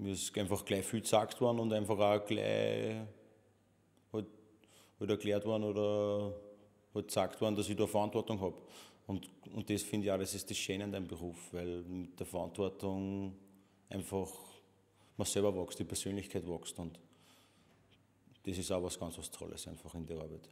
mir ist einfach gleich viel gesagt worden und einfach auch gleich halt, halt erklärt worden oder halt gesagt worden, dass ich da Verantwortung habe. Und, und das finde ich auch, das ist das Schöne an deinem Beruf, weil mit der Verantwortung einfach man selber wächst, die Persönlichkeit wächst und das ist auch was ganz was Tolles einfach in der Arbeit.